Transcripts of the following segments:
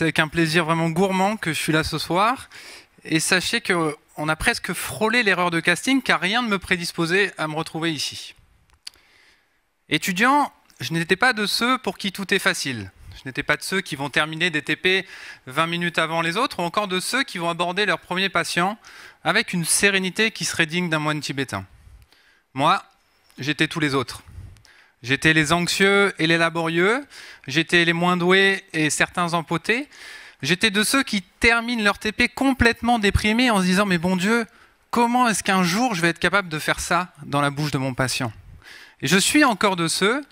c'est avec un plaisir vraiment gourmand que je suis là ce soir. Et sachez qu'on a presque frôlé l'erreur de casting car rien ne me prédisposait à me retrouver ici. Étudiant, je n'étais pas de ceux pour qui tout est facile. Je n'étais pas de ceux qui vont terminer des TP 20 minutes avant les autres, ou encore de ceux qui vont aborder leur premier patient avec une sérénité qui serait digne d'un moine tibétain. Moi, j'étais tous les autres. J'étais les anxieux et les laborieux, j'étais les moins doués et certains empotés. J'étais de ceux qui terminent leur TP complètement déprimés en se disant Mais bon Dieu, comment est-ce qu'un jour je vais être capable de faire ça dans la bouche de mon patient Et je suis encore de ceux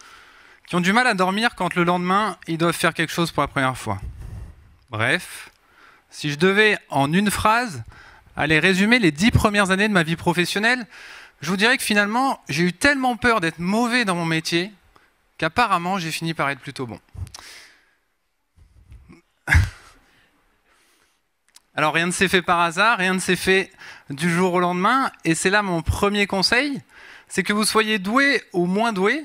qui ont du mal à dormir quand le lendemain ils doivent faire quelque chose pour la première fois. Bref, si je devais en une phrase aller résumer les dix premières années de ma vie professionnelle, je vous dirais que finalement, j'ai eu tellement peur d'être mauvais dans mon métier qu'apparemment, j'ai fini par être plutôt bon. Alors rien ne s'est fait par hasard, rien ne s'est fait du jour au lendemain, et c'est là mon premier conseil, c'est que vous soyez doué ou moins doué,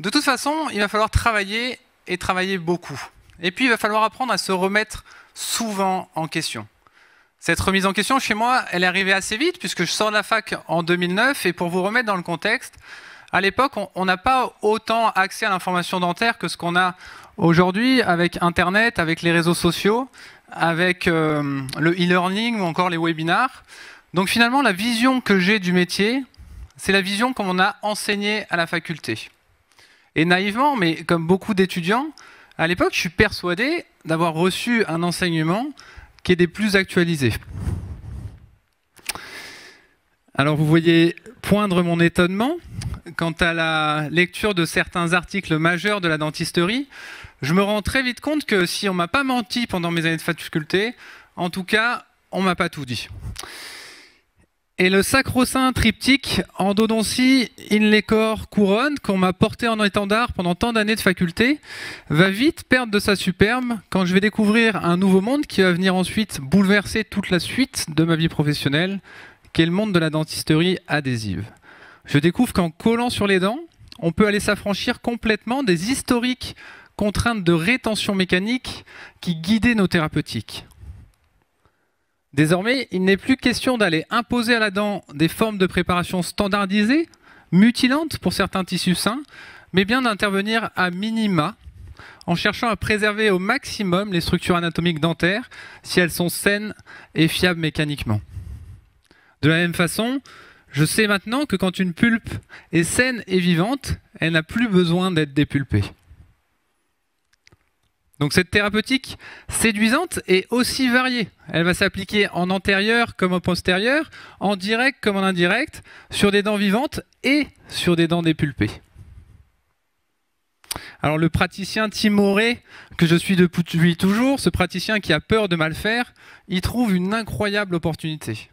de toute façon, il va falloir travailler et travailler beaucoup. Et puis il va falloir apprendre à se remettre souvent en question. Cette remise en question, chez moi, elle est arrivée assez vite, puisque je sors de la fac en 2009, et pour vous remettre dans le contexte, à l'époque, on n'a pas autant accès à l'information dentaire que ce qu'on a aujourd'hui avec Internet, avec les réseaux sociaux, avec euh, le e-learning ou encore les webinars. Donc finalement, la vision que j'ai du métier, c'est la vision qu'on a enseignée à la faculté. Et naïvement, mais comme beaucoup d'étudiants, à l'époque, je suis persuadé d'avoir reçu un enseignement qui est des plus actualisés. Alors vous voyez poindre mon étonnement quant à la lecture de certains articles majeurs de la dentisterie. Je me rends très vite compte que si on m'a pas menti pendant mes années de faculté, en tout cas, on m'a pas tout dit. Et le sacro-saint triptyque en in lecor couronne qu'on m'a porté en étendard pendant tant d'années de faculté va vite perdre de sa superbe quand je vais découvrir un nouveau monde qui va venir ensuite bouleverser toute la suite de ma vie professionnelle, qui est le monde de la dentisterie adhésive. Je découvre qu'en collant sur les dents, on peut aller s'affranchir complètement des historiques contraintes de rétention mécanique qui guidaient nos thérapeutiques. Désormais, il n'est plus question d'aller imposer à la dent des formes de préparation standardisées, mutilantes pour certains tissus sains, mais bien d'intervenir à minima en cherchant à préserver au maximum les structures anatomiques dentaires si elles sont saines et fiables mécaniquement. De la même façon, je sais maintenant que quand une pulpe est saine et vivante, elle n'a plus besoin d'être dépulpée. Donc cette thérapeutique séduisante est aussi variée. Elle va s'appliquer en antérieur comme en postérieur, en direct comme en indirect, sur des dents vivantes et sur des dents dépulpées. Alors le praticien timoré que je suis depuis toujours, ce praticien qui a peur de mal faire, il trouve une incroyable opportunité.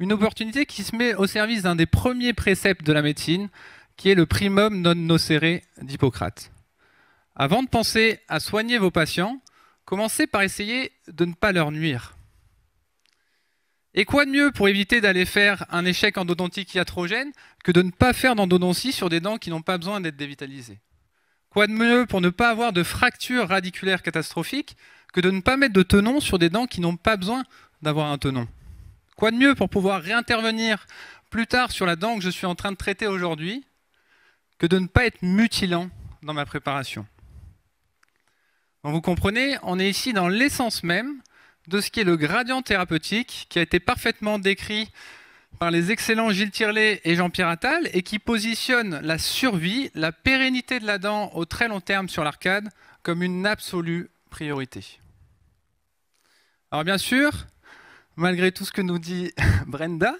Une opportunité qui se met au service d'un des premiers préceptes de la médecine, qui est le primum non nocere d'Hippocrate. Avant de penser à soigner vos patients, commencez par essayer de ne pas leur nuire. Et quoi de mieux pour éviter d'aller faire un échec endodontique iatrogène que de ne pas faire d'endodontie sur des dents qui n'ont pas besoin d'être dévitalisées Quoi de mieux pour ne pas avoir de fracture radiculaire catastrophique que de ne pas mettre de tenon sur des dents qui n'ont pas besoin d'avoir un tenon Quoi de mieux pour pouvoir réintervenir plus tard sur la dent que je suis en train de traiter aujourd'hui que de ne pas être mutilant dans ma préparation vous comprenez, on est ici dans l'essence même de ce qui est le gradient thérapeutique, qui a été parfaitement décrit par les excellents Gilles Tirlet et Jean-Pierre Attal, et qui positionne la survie, la pérennité de la dent au très long terme sur l'arcade, comme une absolue priorité. Alors bien sûr, malgré tout ce que nous dit Brenda,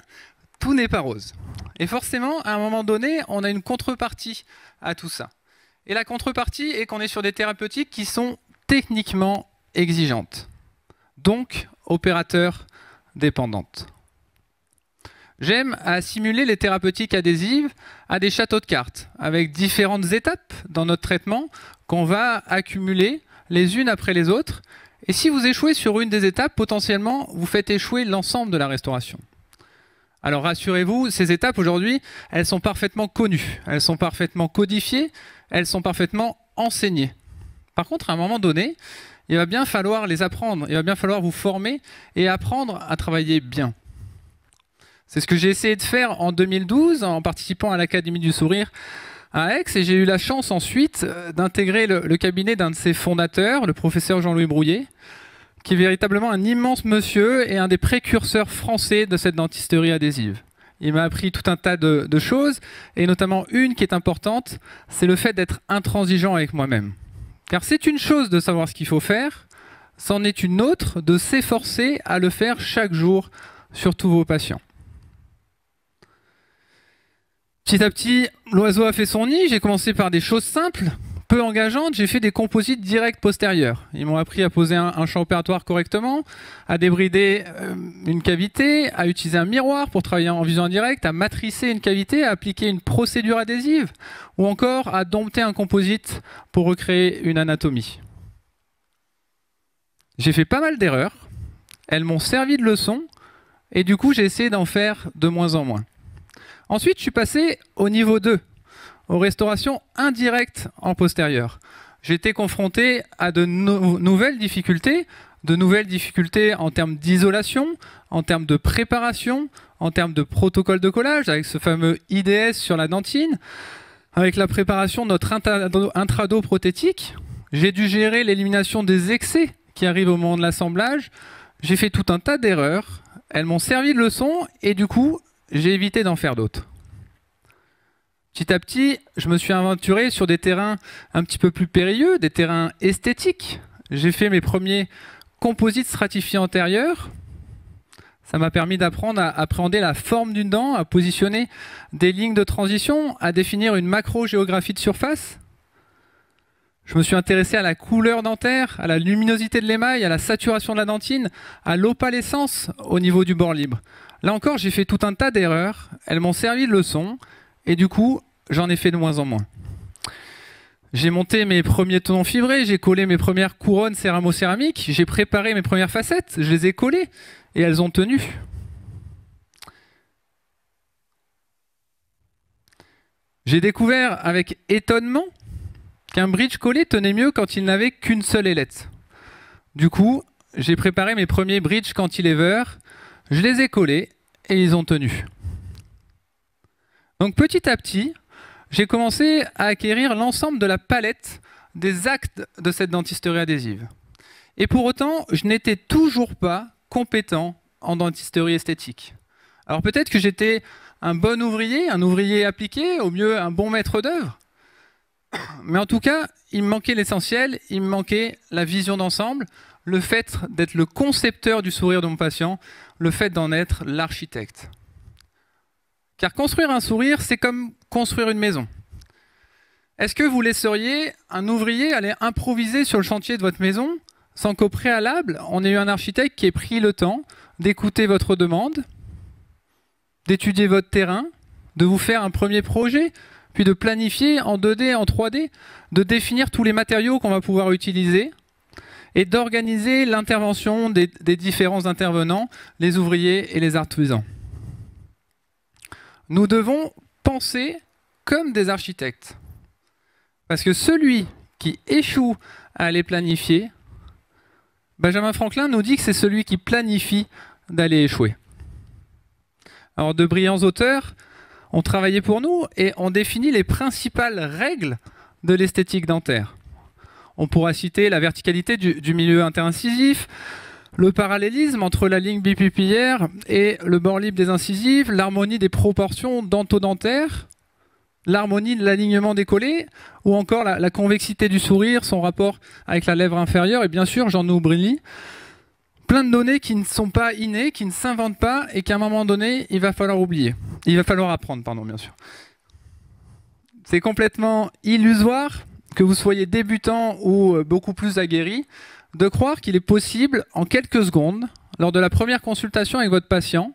tout n'est pas rose. Et forcément, à un moment donné, on a une contrepartie à tout ça. Et la contrepartie est qu'on est sur des thérapeutiques qui sont techniquement exigeante, donc opérateur dépendante. J'aime à simuler les thérapeutiques adhésives à des châteaux de cartes, avec différentes étapes dans notre traitement qu'on va accumuler les unes après les autres. Et si vous échouez sur une des étapes, potentiellement, vous faites échouer l'ensemble de la restauration. Alors rassurez-vous, ces étapes aujourd'hui, elles sont parfaitement connues, elles sont parfaitement codifiées, elles sont parfaitement enseignées. Par contre, à un moment donné, il va bien falloir les apprendre, il va bien falloir vous former et apprendre à travailler bien. C'est ce que j'ai essayé de faire en 2012 en participant à l'Académie du Sourire à Aix et j'ai eu la chance ensuite euh, d'intégrer le, cabinet d'un de ses fondateurs, le professeur Jean-Louis Brouillet, qui est véritablement un immense monsieur et un des précurseurs français de cette dentisterie adhésive. Il m'a appris tout un tas de choses et notamment une qui est importante, c'est le fait d'être intransigeant avec moi-même. Car c'est une chose de savoir ce qu'il faut faire, c'en est une autre de s'efforcer à le faire chaque jour sur tous vos patients. Petit à petit, l'oiseau a fait son nid, j'ai commencé par des choses simples, peu engageante, j'ai fait des composites directs postérieurs. Ils m'ont appris à poser un, champ opératoire correctement, à débrider euh, une cavité, à utiliser un miroir pour travailler en vision indirecte, à matricer une cavité, à appliquer une procédure adhésive, ou encore à dompter un composite pour recréer une anatomie. J'ai fait pas mal d'erreurs, elles m'ont servi de leçon, et du coup j'ai essayé d'en faire de moins en moins. Ensuite, je suis passé au niveau 2, aux restaurations indirectes en postérieur. J'ai été confronté à de nouvelles difficultés, de nouvelles difficultés en termes d'isolation, en termes de préparation, en termes de protocole de collage, avec ce fameux IDS sur la dentine, avec la préparation de notre intrado prothétique. J'ai dû gérer l'élimination des excès qui arrivent au moment de l'assemblage. J'ai fait tout un tas d'erreurs. Elles m'ont servi de leçon et du coup, j'ai évité d'en faire d'autres petit à petit, je me suis aventuré sur des terrains un petit peu plus périlleux, des terrains esthétiques. J'ai fait mes premiers composites stratifiés antérieurs. Ça m'a permis d'apprendre à appréhender la forme d'une dent, à positionner des lignes de transition, à définir une macro-géographie de surface. Je me suis intéressé à la couleur dentaire, à la luminosité de l'émail, à la saturation de la dentine, à l'opalescence au niveau du bord libre. Là encore, j'ai fait tout un tas d'erreurs. Elles m'ont servi de leçon. Et du coup, j'en ai fait de moins en moins. J'ai monté mes premiers tenons fibrés, j'ai collé mes premières couronnes céramo-céramiques, j'ai préparé mes premières facettes, je les ai collées et elles ont tenu. J'ai découvert avec étonnement qu'un bridge collé tenait mieux quand il n'avait qu'une seule ailette. Du coup, j'ai préparé mes premiers bridges cantilevers, je les ai collés et ils ont tenu. Donc petit à petit, j'ai commencé à acquérir l'ensemble de la palette des actes de cette dentisterie adhésive. Et pour autant, je n'étais toujours pas compétent en dentisterie esthétique. Alors peut-être que j'étais un bon ouvrier, un ouvrier appliqué, au mieux un bon maître d'œuvre. Mais en tout cas, il me manquait l'essentiel, il me manquait la vision d'ensemble, le fait d'être le concepteur du sourire de mon patient, le fait d'en être l'architecte. Car construire un sourire, c'est comme construire une maison. Est-ce que vous laisseriez un ouvrier aller improviser sur le chantier de votre maison sans qu'au préalable, on ait eu un architecte qui ait pris le temps d'écouter votre demande, d'étudier votre terrain, de vous faire un premier projet, puis de planifier en 2D, en 3D, de définir tous les matériaux qu'on va pouvoir utiliser et d'organiser l'intervention des, des différents intervenants, les ouvriers et les artisans nous devons penser comme des architectes. Parce que celui qui échoue à les planifier, Benjamin Franklin nous dit que c'est celui qui planifie d'aller échouer. Alors de brillants auteurs ont travaillé pour nous et ont défini les principales règles de l'esthétique dentaire. On pourra citer la verticalité du, du milieu interincisif, le parallélisme entre la ligne bipipillère et le bord libre des incisives, l'harmonie des proportions dentodentaires, l'harmonie de l'alignement des collets, ou encore la, convexité du sourire, son rapport avec la lèvre inférieure, et bien sûr jean oublie, Plein de données qui ne sont pas innées, qui ne s'inventent pas, et qu'à un moment donné, il va falloir oublier. Il va falloir apprendre, pardon, bien sûr. C'est complètement illusoire, que vous soyez débutant ou euh, beaucoup plus aguerri de croire qu'il est possible, en quelques secondes, lors de la première consultation avec votre patient,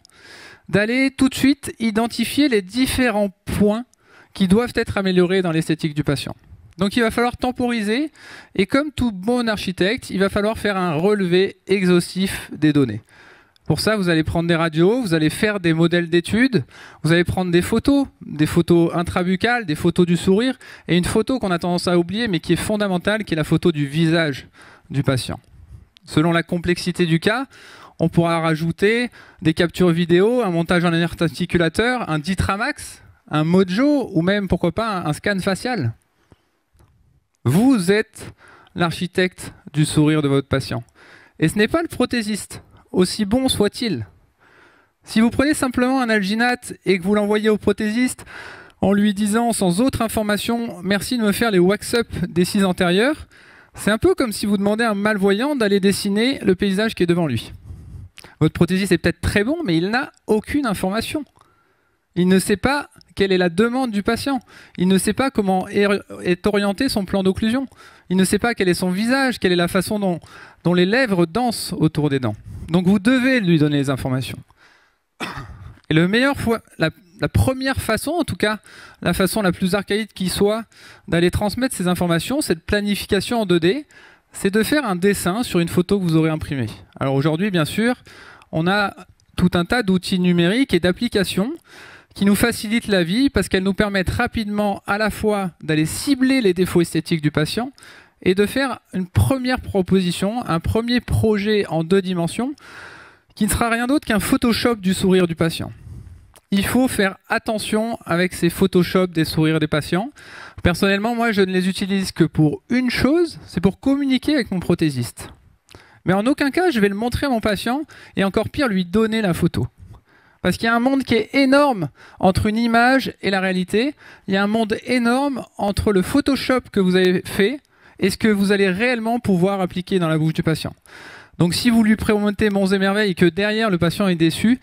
d'aller tout de suite identifier les différents points qui doivent être améliorés dans l'esthétique du patient. Donc il va falloir temporiser et comme tout bon architecte, il va falloir faire un relevé exhaustif des données. Pour ça, vous allez prendre des radios, vous allez faire des modèles d'études, vous allez prendre des photos, des photos intrabucales, des photos du sourire, et une photo qu'on a tendance à oublier, mais qui est fondamentale, qui est la photo du visage du patient. Selon la complexité du cas, on pourra rajouter des captures vidéo, un montage en articulateur, un ditramax, un mojo, ou même, pourquoi pas, un scan facial. Vous êtes l'architecte du sourire de votre patient. Et ce n'est pas le prothésiste aussi bon soit-il. Si vous prenez simplement un alginate et que vous l'envoyez au prothésiste en lui disant sans autre information merci de me faire les wax-up des six antérieurs, c'est un peu comme si vous demandez à un malvoyant d'aller dessiner le paysage qui est devant lui. Votre prothésiste est peut-être très bon, mais il n'a aucune information. Il ne sait pas quelle est la demande du patient. Il ne sait pas comment est orienté son plan d'occlusion. Il ne sait pas quel est son visage, quelle est la façon dont les lèvres dansent autour des dents. Donc vous devez lui donner les informations. Et le meilleur la, la, première façon, en tout cas, la façon la plus archaïque qui soit d'aller transmettre ces informations, cette planification en 2D, c'est de faire un dessin sur une photo que vous aurez imprimée. Alors aujourd'hui, bien sûr, on a tout un tas d'outils numériques et d'applications qui nous facilitent la vie parce qu'elles nous permettent rapidement à la fois d'aller cibler les défauts esthétiques du patient et de faire une première proposition, un premier projet en deux dimensions, qui ne sera rien d'autre qu'un Photoshop du sourire du patient. Il faut faire attention avec ces Photoshop des sourires des patients. Personnellement, moi, je ne les utilise que pour une chose, c'est pour communiquer avec mon prothésiste. Mais en aucun cas, je vais le montrer à mon patient et encore pire, lui donner la photo. Parce qu'il y a un monde qui est énorme entre une image et la réalité. Il y a un monde énorme entre le Photoshop que vous avez fait est ce que vous allez réellement pouvoir appliquer dans la bouche du patient. Donc si vous lui promettez Monts et Merveilles et que derrière le patient est déçu,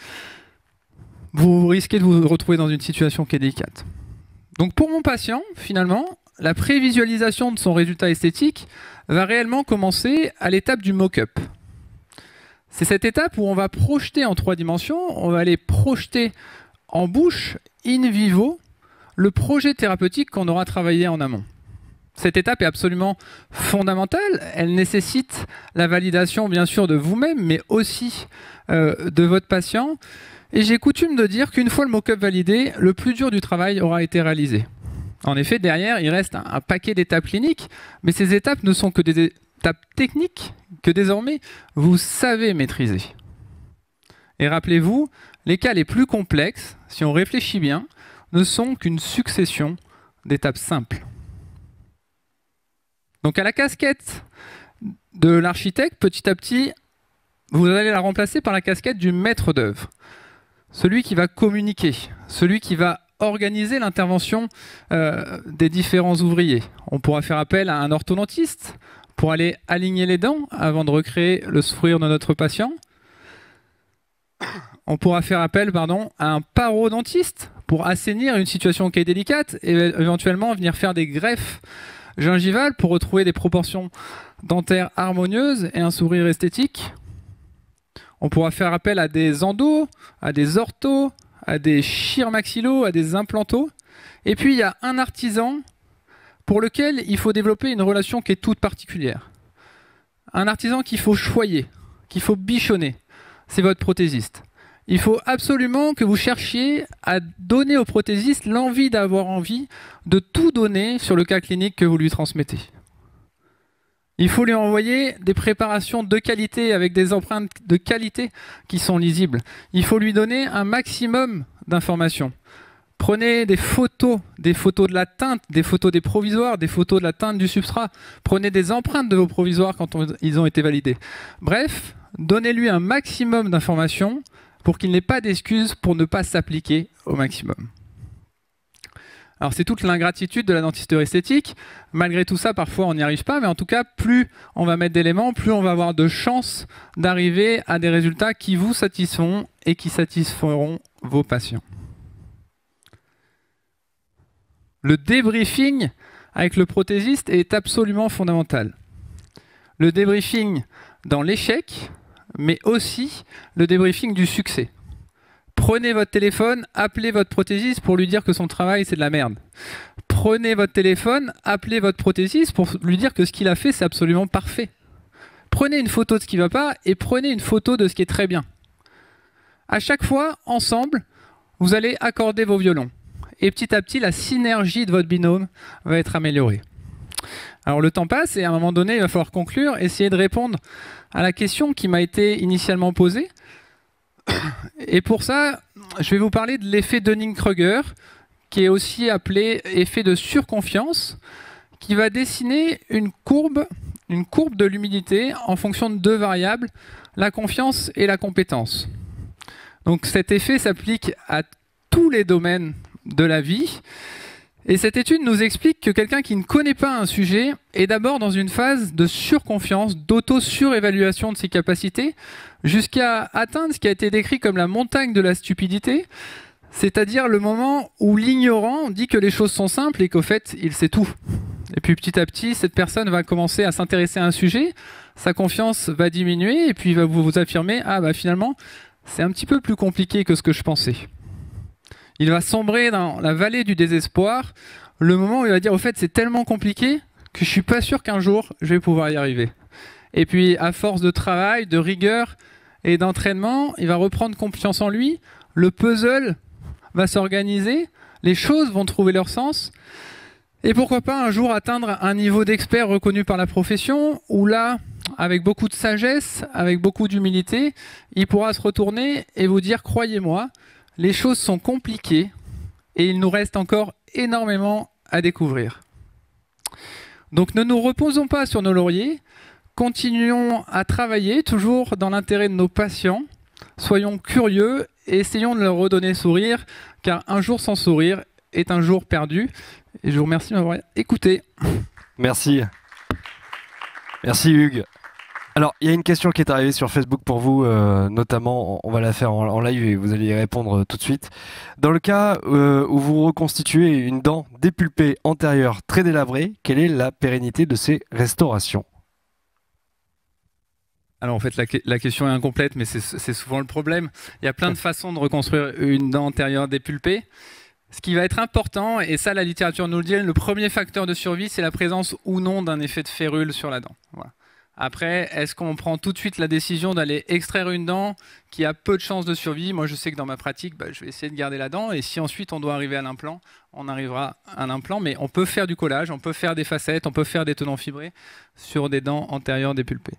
vous risquez de vous retrouver dans une situation qui est délicate. Donc pour mon patient, finalement, la prévisualisation de son résultat esthétique va réellement commencer à l'étape du mock-up. C'est cette étape où on va projeter en trois dimensions, on va aller projeter en bouche, in vivo, le projet thérapeutique qu'on aura travaillé en amont cette étape est absolument fondamentale. Elle nécessite la validation, bien sûr, de vous-même, mais aussi euh, de votre patient. Et j'ai coutume de dire qu'une fois le mock-up validé, le plus dur du travail aura été réalisé. En effet, derrière, il reste un paquet d'étapes cliniques, mais ces étapes ne sont que des étapes techniques que désormais vous savez maîtriser. Et rappelez-vous, les cas les plus complexes, si on réfléchit bien, ne sont qu'une succession d'étapes simples. Donc à la casquette de l'architecte, petit à petit, vous allez la remplacer par la casquette du maître d'œuvre. Celui qui va communiquer, celui qui va organiser l'intervention euh, des différents ouvriers. On pourra faire appel à un orthodontiste pour aller aligner les dents avant de recréer le sourire de notre patient. On pourra faire appel pardon, à un parodontiste pour assainir une situation qui est délicate et éventuellement venir faire des greffes Gingival pour retrouver des proportions dentaires harmonieuses et un sourire esthétique. On pourra faire appel à des endos, à des orthos, à des chirmaxillos, à des implantos. Et puis il y a un artisan pour lequel il faut développer une relation qui est toute particulière. Un artisan qu'il faut choyer, qu'il faut bichonner. C'est votre prothésiste. Il faut absolument que vous cherchiez à donner au prothésiste l'envie d'avoir envie de tout donner sur le cas clinique que vous lui transmettez. Il faut lui envoyer des préparations de qualité avec des empreintes de qualité qui sont lisibles. Il faut lui donner un maximum d'informations. Prenez des photos, des photos de la teinte, des photos des provisoires, des photos de la teinte du substrat. Prenez des empreintes de vos provisoires quand ils ont été validés. Bref, donnez-lui un maximum d'informations pour qu'il n'ait pas d'excuses pour ne pas s'appliquer au maximum. Alors c'est toute l'ingratitude de la dentisterie esthétique. Malgré tout ça, parfois on n'y arrive pas, mais en tout cas, plus on va mettre d'éléments, plus on va avoir de chances d'arriver à des résultats qui vous satisfont et qui satisferont vos patients. Le débriefing avec le prothésiste est absolument fondamental. Le débriefing dans l'échec, mais aussi le débriefing du succès. Prenez votre téléphone, appelez votre prothésiste pour lui dire que son travail c'est de la merde. Prenez votre téléphone, appelez votre prothésiste pour lui dire que ce qu'il a fait c'est absolument parfait. Prenez une photo de ce qui ne va pas et prenez une photo de ce qui est très bien. À chaque fois, ensemble, vous allez accorder vos violons. Et petit à petit, la synergie de votre binôme va être améliorée. Alors le temps passe et à un moment donné, il va falloir conclure, essayer de répondre à la question qui m'a été initialement posée. Et pour ça, je vais vous parler de l'effet Dunning-Kruger, qui est aussi appelé effet de surconfiance, qui va dessiner une courbe, une courbe de l'humidité en fonction de deux variables, la confiance et la compétence. Donc cet effet s'applique à tous les domaines de la vie. Et cette étude nous explique que quelqu'un qui ne connaît pas un sujet est d'abord dans une phase de surconfiance, d'auto-surévaluation de ses capacités, jusqu'à atteindre ce qui a été décrit comme la montagne de la stupidité, c'est-à-dire le moment où l'ignorant dit que les choses sont simples et qu'au fait, il sait tout. Et puis petit à petit, cette personne va commencer à s'intéresser à un sujet, sa confiance va diminuer et puis va vous affirmer, ah bah finalement, c'est un petit peu plus compliqué que ce que je pensais il va sombrer dans la vallée du désespoir, le moment où il va dire, au fait, c'est tellement compliqué que je suis pas sûr qu'un jour, je vais pouvoir y arriver. Et puis, à force de travail, de rigueur et d'entraînement, il va reprendre confiance en lui, le puzzle va s'organiser, les choses vont trouver leur sens. Et pourquoi pas un jour atteindre un niveau d'expert reconnu par la profession, où là, avec beaucoup de sagesse, avec beaucoup d'humilité, il pourra se retourner et vous dire, croyez-moi, les choses sont compliquées et il nous reste encore énormément à découvrir. Donc ne nous reposons pas sur nos lauriers, continuons à travailler toujours dans l'intérêt de nos patients, soyons curieux et essayons de leur redonner sourire, car un jour sans sourire est un jour perdu. Et je vous remercie de m'avoir écouté. Merci. Merci Hugues. Alors, il y a une question qui est arrivée sur Facebook pour vous, euh, notamment, on, va la faire en, live et vous allez y répondre euh, tout de suite. Dans le cas euh, où vous reconstituez une dent dépulpée antérieure très délabrée, quelle est la pérennité de ces restaurations alors en fait, la, la, question est incomplète, mais c'est souvent le problème. Il y a plein de façons de reconstruire une dent antérieure dépulpée. Ce qui va être important, et ça la littérature nous le dit, le premier facteur de survie, c'est la présence ou non d'un effet de férule sur la dent. Voilà. Après, est-ce qu'on prend tout de suite la décision d'aller extraire une dent qui a peu de chances de survie Moi, je sais que dans ma pratique, bah, je vais essayer de garder la dent. Et si ensuite on doit arriver à l'implant, on arrivera à l'implant. Mais on peut faire du collage, on peut faire des facettes, on peut faire des tenons fibrés sur des dents antérieures des dépulpées.